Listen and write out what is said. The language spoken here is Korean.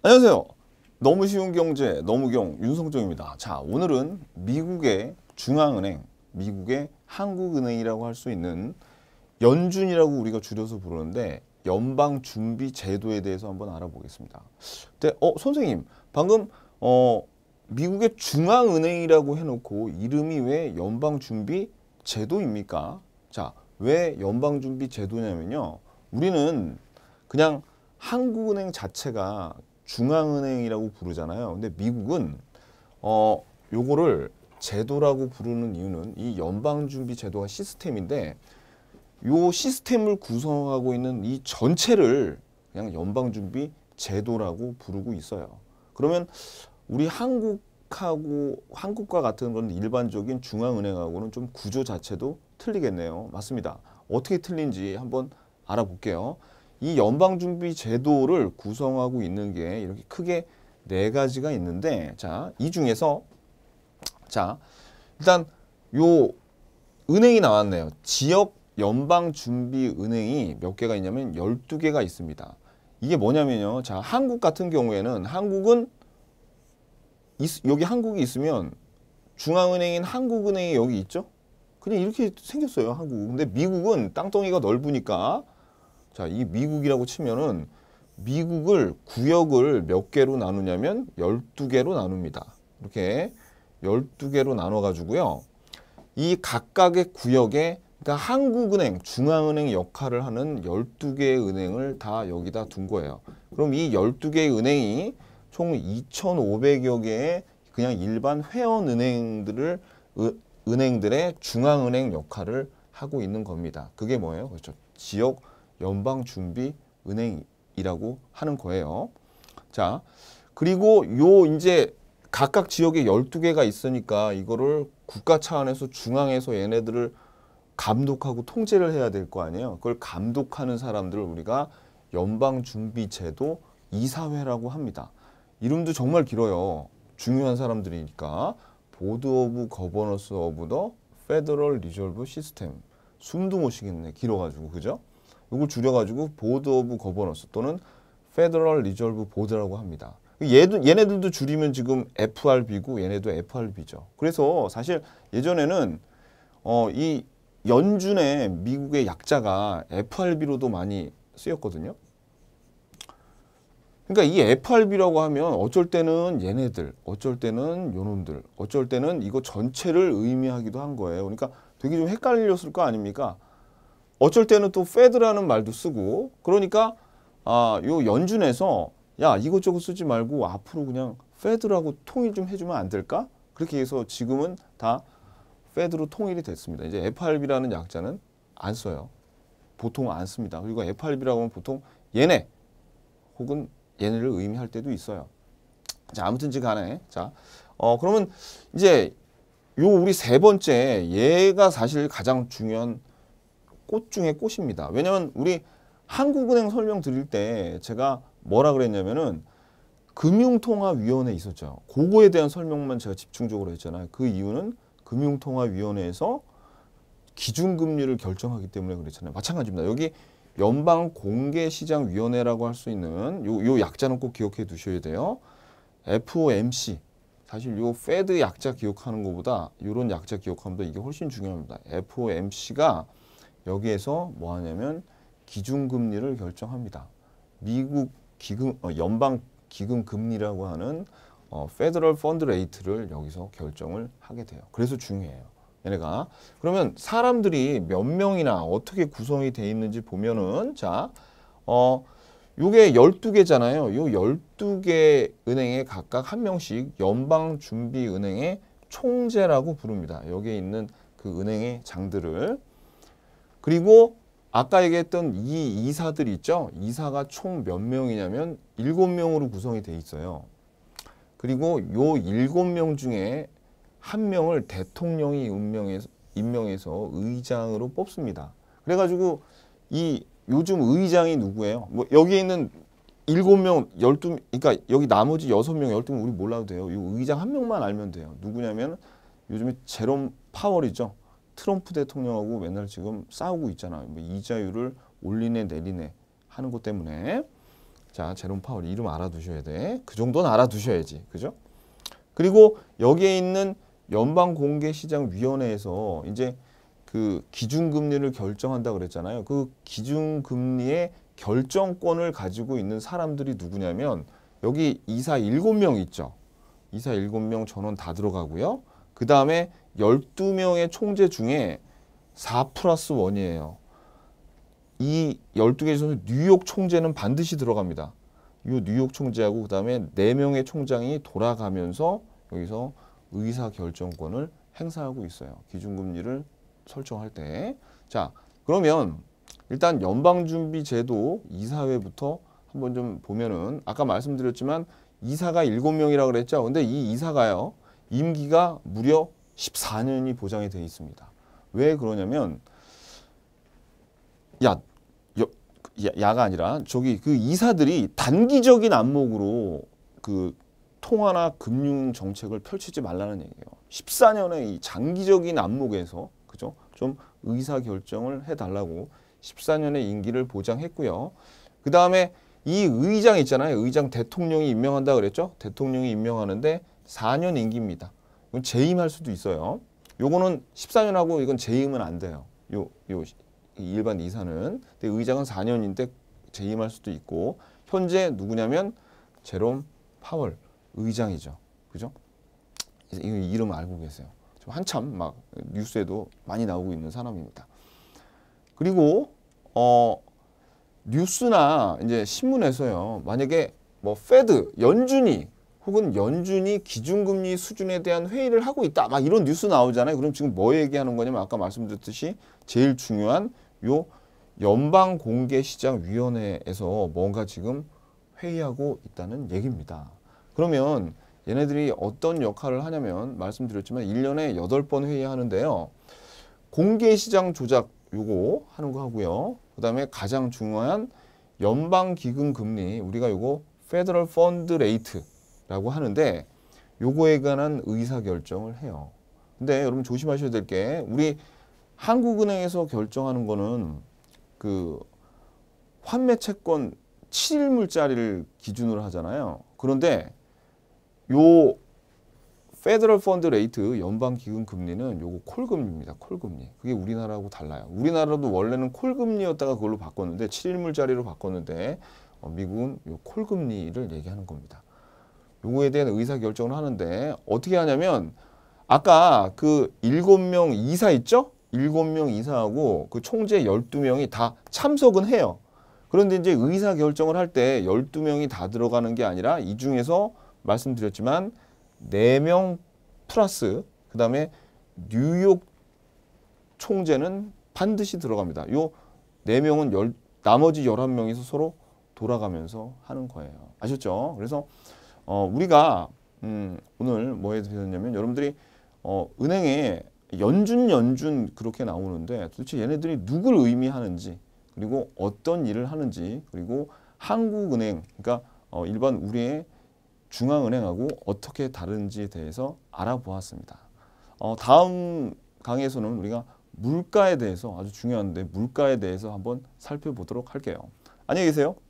안녕하세요. 너무 쉬운 경제 너무경 윤성종입니다. 자 오늘은 미국의 중앙은행, 미국의 한국은행이라고 할 수 있는 연준이라고 우리가 줄여서 부르는데 연방준비제도에 대해서 한번 알아보겠습니다. 근데 어 선생님 방금 어 미국의 중앙은행이라고 해놓고 이름이 왜 연방준비제도입니까? 자왜 연방준비제도냐면요 우리는 그냥 한국은행 자체가 중앙은행이라고 부르잖아요. 근데 미국은 어 요거를 제도라고 부르는 이유는 이 연방준비 제도가 시스템인데 요 시스템을 구성하고 있는 이 전체를 그냥 연방준비 제도라고 부르고 있어요. 그러면 우리 한국하고 한국과 같은 그런 일반적인 중앙은행하고는 좀 구조 자체도 틀리겠네요. 맞습니다. 어떻게 틀린지 한번 알아볼게요. 이 연방준비 제도를 구성하고 있는 게 이렇게 크게 네 가지가 있는데 자, 이 중에서 자, 일단 요 은행이 나왔네요. 지역 연방준비은행이 몇 개가 있냐면 12개가 있습니다. 이게 뭐냐면요. 자, 한국 같은 경우에는 한국은 있, 여기 한국이 있으면 중앙은행인 한국은행이 여기 있죠? 그냥 이렇게 생겼어요, 한국. 근데 미국은 땅덩이가 넓으니까 자, 이 미국이라고 치면은 미국을 구역을 몇 개로 나누냐면 12개로 나눕니다. 이렇게 12개로 나눠 가지고요. 이 각각의 구역에 그러니까 한국은행, 중앙은행 역할을 하는 12개의 은행을 다 여기다 둔 거예요. 그럼 이 12개의 은행이 총 2,500여 개의 그냥 일반 회원 은행들을 으, 은행들의 중앙은행 역할을 하고 있는 겁니다. 그게 뭐예요? 그렇죠. 지역 연방준비은행이라고 하는 거예요. 자, 그리고 요 이제 각각 지역에 12개가 있으니까 이거를 국가 차원에서 중앙에서 얘네들을 감독하고 통제를 해야 될 거 아니에요. 그걸 감독하는 사람들을 우리가 연방준비제도 이사회라고 합니다. 이름도 정말 길어요. 중요한 사람들이니까. 보드 오브 거버너스 오브 더 페더럴 리졸브 시스템. 숨도 못 쉬겠네. 길어가지고. 그죠? 이걸 줄여가지고 보드 오브 거버넌스 또는 페더럴 리졸브 보드라고 합니다. 얘도, 얘네들도 줄이면 지금 FRB고 얘네도 FRB죠. 그래서 사실 예전에는 어, 이 연준의 미국의 약자가 FRB로도 많이 쓰였거든요. 그러니까 이 FRB라고 하면 어쩔 때는 얘네들, 어쩔 때는 요놈들, 어쩔 때는 이거 전체를 의미하기도 한 거예요. 그러니까 되게 좀 헷갈렸을 거 아닙니까? 어쩔 때는 또 패드라는 말도 쓰고 그러니까 아, 요 연준에서 야 이것저것 쓰지 말고 앞으로 그냥 패드라고 통일 좀 해주면 안 될까? 그렇게 해서 지금은 다 패드로 통일이 됐습니다. 이제 FRB라는 약자는 안 써요. 보통 안 씁니다. 그리고 FRB라고 하면 보통 얘네 혹은 얘네를 의미할 때도 있어요. 자 아무튼지 간에 자 어, 그러면 이제 요 우리 세 번째 얘가 사실 가장 중요한 꽃 중에 꽃입니다. 왜냐하면 우리 한국은행 설명 드릴 때 제가 뭐라 그랬냐면은 금융통화위원회 있었죠. 그거에 대한 설명만 제가 집중적으로 했잖아요. 그 이유는 금융통화위원회에서 기준금리를 결정하기 때문에 그랬잖아요. 마찬가지입니다. 여기 연방공개시장위원회라고 할 수 있는 요, 요 약자는 꼭 기억해 두셔야 돼요. FOMC. 사실 요 페드 약자 기억하는 것보다 요런 약자 기억하면 이게 훨씬 중요합니다. FOMC가 여기에서 뭐 하냐면 기준금리를 결정합니다. 미국 기금 어, 연방 기금 금리라고 하는 어, 페더럴 펀드 레이트를 여기서 결정을 하게 돼요. 그래서 중요해요. 얘네가 그러면 사람들이 몇 명이나 어떻게 구성이 돼 있는지 보면은 자 어, 요게 12개잖아요. 요 12개 은행에 각각 한 명씩 연방준비은행의 총재라고 부릅니다. 여기에 있는 그 은행의 장들을 그리고 아까 얘기했던 이 이사들 있죠. 이사가 총 몇 명이냐면 7 명으로 구성이 돼 있어요. 그리고 요7명 중에 한 명을 대통령이 운명해서 임명해서 의장으로 뽑습니다. 그래가지고 이 요즘 의장이 누구예요? 뭐 여기 있는 7곱명 열두 그러니까 여기 나머지 6명1 2명 우리 몰라도 돼요. 이 의장 한 명만 알면 돼요. 누구냐면 요즘에 제롬 파월이죠. 트럼프 대통령하고 맨날 지금 싸우고 있잖아요. 뭐 이자율을 올리네 내리네 하는 것 때문에 자 제롬 파월 이름 알아두셔야 돼. 그 정도는 알아두셔야지. 그죠? 그리고 여기에 있는 연방공개시장위원회에서 이제 그 기준금리를 결정한다 그랬잖아요. 그 기준금리의 결정권을 가지고 있는 사람들이 누구냐면 여기 이사 7명 있죠. 이사 7명 전원 다 들어가고요. 그 다음에 12명의 총재 중에 4 플러스 1이에요. 이 12개 선수 뉴욕 총재는 반드시 들어갑니다. 이 뉴욕 총재하고 그 다음에 4명의 총장이 돌아가면서 여기서 의사결정권을 행사하고 있어요. 기준금리를 설정할 때. 자, 그러면 일단 연방준비제도 이사회부터 한번 좀 보면은 아까 말씀드렸지만 이사가 7명이라고 그랬죠. 근데 이 이사가요. 임기가 무려 14년이 보장이 되어 있습니다. 왜 그러냐면 야, 야, 가 아니라 저기 그 이사들이 단기적인 안목으로 그 통화나 금융 정책을 펼치지 말라는 얘기예요. 14년의 이 장기적인 안목에서 그죠? 좀 의사 결정을 해달라고 14년의 임기를 보장했고요. 그 다음에 이 의장 있잖아요. 의장 대통령이 임명한다 그랬죠? 대통령이 임명하는데 4년 임기입니다. 이건 재임할 수도 있어요. 요거는 14년하고 이건 재임은 안 돼요. 요, 요 일반 이사는. 근데 의장은 4년인데 재임할 수도 있고 현재 누구냐면 제롬 파월 의장이죠. 그죠? 이 이름 알고 계세요. 한참 막 뉴스에도 많이 나오고 있는 사람입니다. 그리고 어 뉴스나 이제 신문에서요. 만약에 뭐 페드 연준이 혹은 연준이 기준금리 수준에 대한 회의를 하고 있다. 막 이런 뉴스 나오잖아요. 그럼 지금 뭐 얘기하는 거냐면 아까 말씀드렸듯이 제일 중요한 요 연방공개시장위원회에서 뭔가 지금 회의하고 있다는 얘기입니다. 그러면 얘네들이 어떤 역할을 하냐면 말씀드렸지만 1년에 8번 회의하는데요. 공개시장 조작 요거 하는 거 하고요. 그 다음에 가장 중요한 연방기금 금리 우리가 요거 페더럴 펀드 레이트 라고 하는데 요거에 관한 의사결정을 해요. 근데 여러분 조심하셔야 될 게 우리 한국은행에서 결정하는 거는 그 환매 채권 7일물짜리를 기준으로 하잖아요. 그런데 요 페더럴 펀드 레이트 연방 기금 금리는 요거 콜 금리입니다. 콜 금리. 그게 우리나라하고 달라요. 우리나라도 원래는 콜 금리였다가 그걸로 바꿨는데 7일물짜리로 바꿨는데 어, 미국은 요콜 금리를 얘기하는 겁니다. 요거에 대한 의사결정을 하는데 어떻게 하냐면 아까 그 일곱 명 이사 있죠? 일곱 명 이사하고 그 총재 열두 명이다 참석은 해요. 그런데 이제 의사결정을 할 때 열두 명이다 들어가는 게 아니라 이 중에서 말씀드렸지만 네 명 플러스 그 다음에 뉴욕 총재는 반드시 들어갑니다. 요 네명은 열, 나머지 열한 명이서 서로 돌아가면서 하는 거예요. 아셨죠? 그래서 어, 우리가 음, 오늘 뭐 해드렸냐면 여러분들이 어, 은행에 연준 연준 그렇게 나오는데 도대체 얘네들이 누굴 의미하는지 그리고 어떤 일을 하는지 그리고 한국은행 그러니까 어, 일반 우리의 중앙은행하고 어떻게 다른지에 대해서 알아보았습니다. 어, 다음 강에서는 우리가 물가에 대해서 아주 중요한데 물가에 대해서 한번 살펴보도록 할게요. 안녕히 계세요.